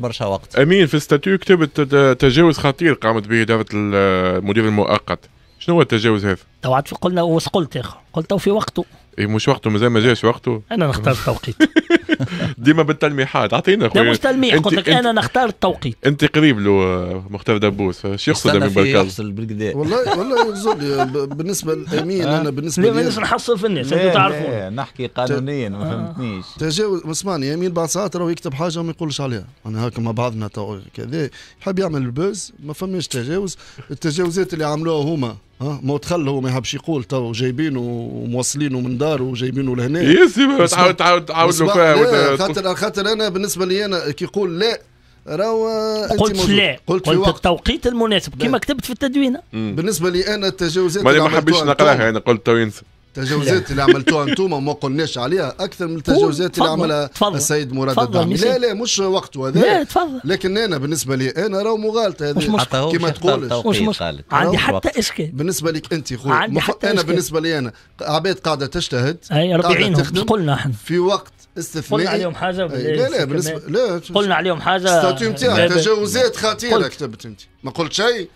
برشا وقت امين في الستاتيو كتبت تجاوز خطير قامت به اداره المدير المؤقت شنو هو التجاوز هذا؟ توعد قلنا وش قلت يا قلت في وقته اي مش وقته مازال ما جاش وقته انا نختار التوقيت ديما بالتلميحات اعطينا خويا مش تلميح قلت لك انا نختار التوقيت انت قريب له مختار دبوس شو يقصد امين بركال والله والله يقصد بالنسبه لامين انا بالنسبه لي مانيش نحصل في الناس انتم تعرفون نحكي قانونيا ما فهمتنيش تجاوز اسمعني امين بعض ساعات راهو يكتب حاجه وما يقولش عليها انا هاك مع بعضنا كذا يحب يعمل البوز ما فماش تجاوز التجاوزات اللي عملوها هما ها ما تخلى هو ما يحبش يقول تو جايبينه وموصلينه من داره وجايبينه لهنا يا تعاود تعاود تعاود له فيها خاطر خاطر انا بالنسبه لي انا كي يقول لا راهو قلت لا قلت, قلت التوقيت المناسب كما كتبت في التدوينه بالنسبه لي انا التجاوزات ما حبيتش نقراها انا يعني، قلت تو ينسى التجاوزات اللي عملتوها انتم ما قلناش عليها اكثر من التجاوزات اللي عملها تفضل. السيد مراد الدعمي لا لا مش وقته هذا لا تفضل لكن انا بالنسبه لي انا راهو مغالطه هذه كما تقول مش مش عندي حتى اشكال بالنسبه لك انت خويا انا إشكال. بالنسبه لي انا عباد قاعده تجتهد اي ربي قلنا احنا في وقت استثنائي قلنا عليهم حاجه لا لا بالنسبه لا قلنا عليهم حاجه تجاوزات خطيره كتبت انت ما قلت شيء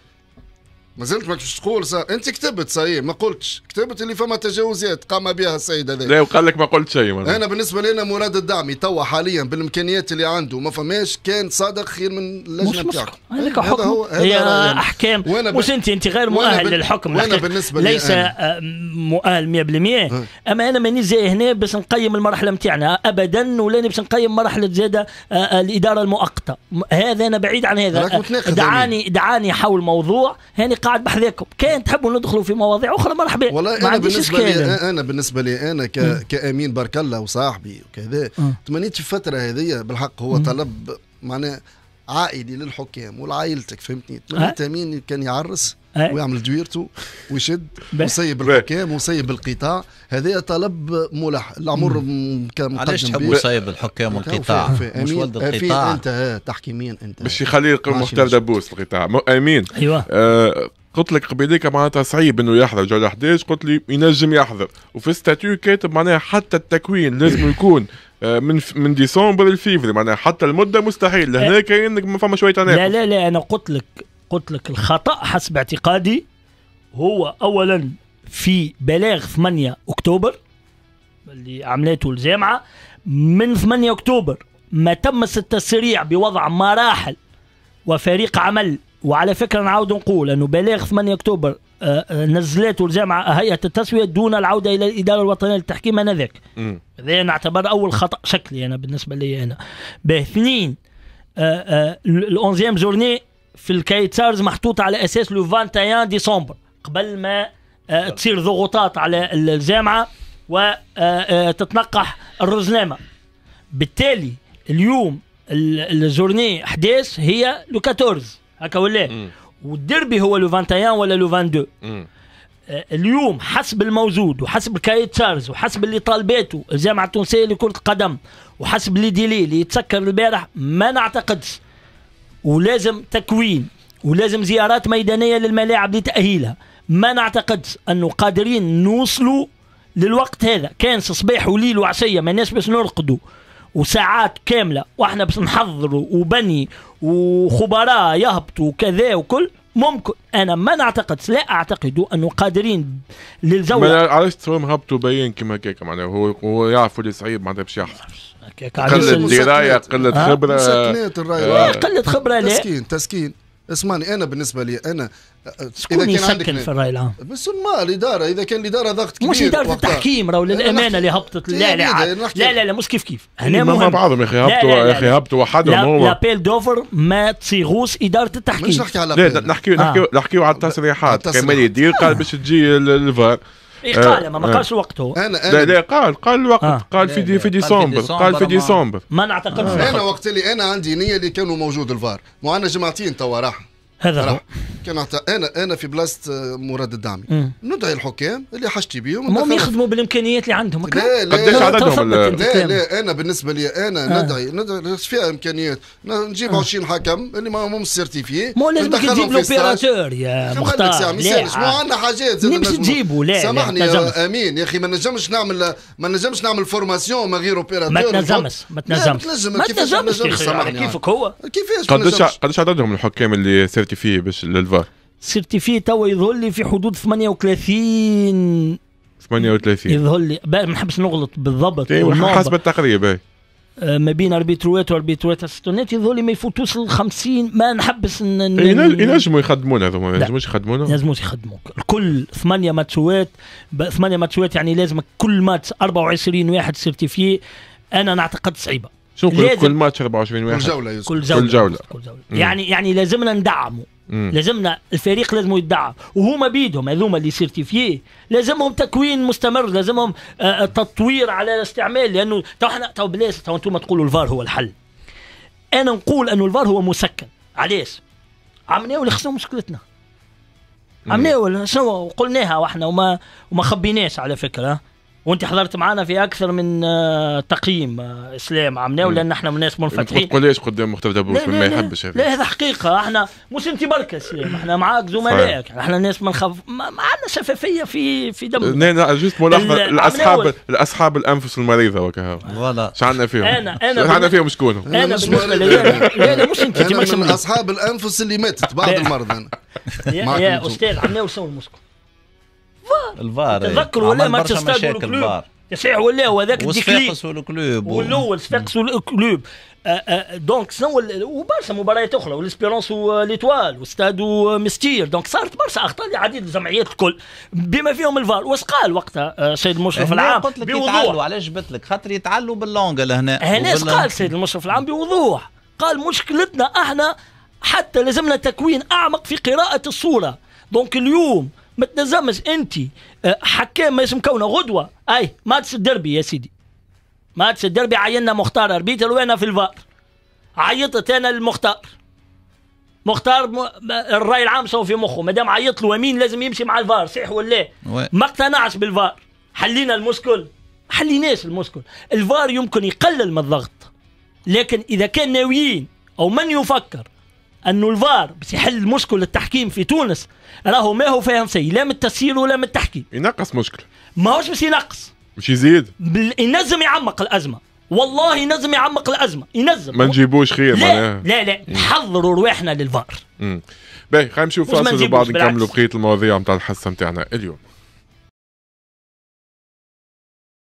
ما زلت كنتش تقول صار انت كتبت صحيح إيه؟ ما قلتش كتبت اللي فما تجاوزات قام بها السيد هذا لا وقال لك ما قلت شيء مرة. انا بالنسبه لنا مراد الدعمي توا حاليا بالامكانيات اللي عنده ما فماش كان صادق خير من اللجنه بتاعكم هذاك حكم هو هي احكام مش انت انت غير مؤهل للحكم وانا بالنسبه لي ليس آه، مؤهل 100% اما انا ماني جاي هنا باش نقيم المرحله نتاعنا ابدا ولا باش نقيم مرحله زاده آه، آه، الاداره المؤقته هذا انا بعيد عن هذا دعاني دعاني حول موضوع هاني قاعد بحذاكم كان تحبوا ندخلوا في مواضيع اخرى مرحبا والله ما بالنسبة لي انا بالنسبه لي انا ك... كامين بارك الله وصاحبي وكذا تمنيت في الفتره هذه بالحق هو طلب معناه عائلي للحكام ولعائلتك فهمتني أه؟ تمنيت امين كان يعرس إيه. ويعمل دويرته ويشد ويسيب الحكام ويسيب القطاع هذا طلب ملح العمر مقدم علاش تحبوا يسيب الحكام والقطاع مش ولد القطاع انت تحكيميا انت باش يخلي مختار دبوس القطاع امين ايوه آه قلت لك قبيليك معناتها صعيب انه يحضر جوله 11 قلت لي ينجم يحضر وفي الستاتيو كاتب معناها حتى التكوين لازم يكون آه، من من ديسمبر لفيفري معناها حتى المده مستحيل آه. لهنا كاين ما فما شويه تنافس لا لا لا انا قلت لك قلت لك الخطا حسب اعتقادي هو اولا في بلاغ 8 اكتوبر اللي عملته الجامعه من 8 اكتوبر ما تم التسريع بوضع مراحل وفريق عمل وعلى فكره نعاود نقول انه بلاغ 8 اكتوبر آه، آه، نزلته الجامعه هيئه التسويه دون العوده الى الاداره الوطنيه للتحكيم انذاك هذا نعتبر اول خطا شكلي انا بالنسبه لي انا باثنين آه، الأونزيام جورني في الكايتسارز محطوط على اساس لو 21 ديسمبر قبل ما آه، تصير ضغوطات على الجامعه وتتنقح آه، آه، الرزنامه بالتالي اليوم الجورني 11 هي لو 14 هكا ولا والديربي هو لو 21 ولا لو 22 اليوم حسب الموجود وحسب الكايت تشارلز وحسب اللي طالباته الجامعه التونسيه لكره القدم وحسب اللي ديلي اللي يتسكر البارح ما نعتقدش ولازم تكوين ولازم زيارات ميدانيه للملاعب لتاهيلها ما نعتقدش انه قادرين نوصلوا للوقت هذا كان صباح وليل وعشيه ما الناس باش نرقدوا وساعات كامله واحنا باش نحضروا وبني وخبراء يهبطوا وكذا وكل ممكن انا ما نعتقد لا اعتقد انه قادرين للجوله علاش تروم هبطوا بين كما هكاك معناها هو هو يعرف اللي صعيب معناتها باش يحصل قلة دراية قلة خبرة آه، قلة خبرة لا تسكين تسكين اسمعني انا بالنسبه لي انا اذا كان عندك في الراي العام؟ بس ما الاداره اذا كان الاداره ضغط كبير مش اداره التحكيم راهو للامانه اللي هبطت لا لا لا لا لا مش كيف كيف هنا مهم مع بعضهم يا اخي هبطوا يا اخي هبطوا وحدهم هو لابيل دوفر ما تصيغوش اداره التحكيم مش نحكي على لا نحكي نحكي آه. نحكي على التصريحات كمان يدير قال باش تجي الفار إيه، قال ما, ما آه. قالش وقته انا انا لا, لا قال قال الوقت آه. قال في دي في ديسمبر قال في ديسمبر ما نعتقدش انا وقت اللي انا عندي نيه اللي كانوا موجود الفار انا جماعتين توا راح هذا راح كان انا انا في بلاصه آه، مراد الدعمي ندعي الحكام اللي حاجتي بيهم هم يخدموا بالامكانيات اللي عندهم لا لا قداش عددهم لا لا انا بالنسبه لي انا آه. ندعي ندعي فيها امكانيات نجيب آه. 20 حكم اللي ما هم سيرتيفي مو لازمك تجيب لوبيراتور يا مختار مو عندنا حاجات نمشي تجيبوا لا سامحني يا امين يا اخي ما نجمش نعمل ما نجمش نعمل فورماسيون من غير اوبيراتور ما تنجمش ما تنجمش ما تنجمش كيفك هو كيفاش قداش قداش عددهم الحكام اللي سيرتيفي باش سيرتيفي توا يظهر لي في حدود 38 38 يظهر لي ما نحبش نغلط بالضبط إيه، حسب التقريب اي آه، ما بين اربيتروات واربيتروات اسيستونات يظهر لي ما يفوتوش ال 50 ما نحبش إيه، ينجموا يخدمون هذوما ما ينجموش يخدمون ينجموش يخدموك الكل ثمانية ماتشوات ثمانية ماتشوات يعني لازمك كل ماتش 24 واحد سيرتيفي انا نعتقد صعيبه شو كل ماتش 24 واحد كل جوله كل جوله, كل جولة. كل جولة. يعني يعني لازمنا ندعموا لازمنا الفريق لازم يدعى وهما بيدهم هذوما اللي سيرتيفيه لازمهم تكوين مستمر لازمهم آه، آه، تطوير على الاستعمال لانه تو احنا تو بلاش تو انتم تقولوا الفار هو الحل انا نقول انه الفار هو مسكن علاش عملناه اللي خصنا مشكلتنا عملناه شنو قلناها واحنا وما وما خبيناش على فكره وانت حضرت معنا في اكثر من آه، تقييم آه، اسلام عمناو لان احنا من ناس منفتحين ما تقوليش قدام مختلف دبوس ما يحبش لا هذا حقيقه احنا مش انت برك اسلام احنا معاك زملائك احنا ناس ما نخاف ما عندنا شفافيه في في دم لا جست ملاحظه الاصحاب الاصحاب الانفس المريضه وكذا فوالا شو عندنا فيهم؟ انا انا شو عندنا فيهم شكون؟ انا بالنسبه لي لا لا مش انت من اصحاب الانفس اللي ماتت بعد المرض انا يا استاذ عمناو شنو المشكل؟ الفار إيه. تذكر ولا ماتش ستاد الفار صحيح ولا هو هذاك الديكلي والكلوب والاول صفاقس والكلوب آه، آه، دونك شنو وبرشا مباريات اخرى والاسبيرونس وليتوال وستاد ومستير دونك صارت برشا اخطاء لعديد الجمعيات الكل بما فيهم الفار واش قال وقتها السيد آه، المشرف العام قلت لك يتعلوا علاش جبت لك خاطر يتعلوا باللونغ لهنا هنا اش قال السيد المشرف العام بوضوح قال مشكلتنا احنا حتى لازمنا تكوين اعمق في قراءه الصوره دونك اليوم ما تنظمش انت آه، حكام اسم كونه غدوه اي ماتش الدربي يا سيدي ماتش الدربي عينا مختار اربيتر وانا في الفار عيطت انا للمختار مختار م... الراي العام سو في مخه ما دام عيط له امين لازم يمشي مع الفار صحيح ولا لا ما اقتنعش بالفار حلينا المشكل حليناش المشكل الفار يمكن يقلل من الضغط لكن اذا كان ناويين او من يفكر انه الفار باش يحل مشكل التحكيم في تونس راهو ما هو فاهم شيء لا من التسيير ولا من التحكيم ينقص مشكل ماهوش باش ينقص باش يزيد بل... ينجم يعمق الازمه والله ينجم يعمق الازمه ينجم ما نجيبوش خير لا معناها. لا لا نحضروا رواحنا للفار باهي خلينا نشوف فاصل وبعد نكملوا بقيه المواضيع نتاع الحصه نتاعنا اليوم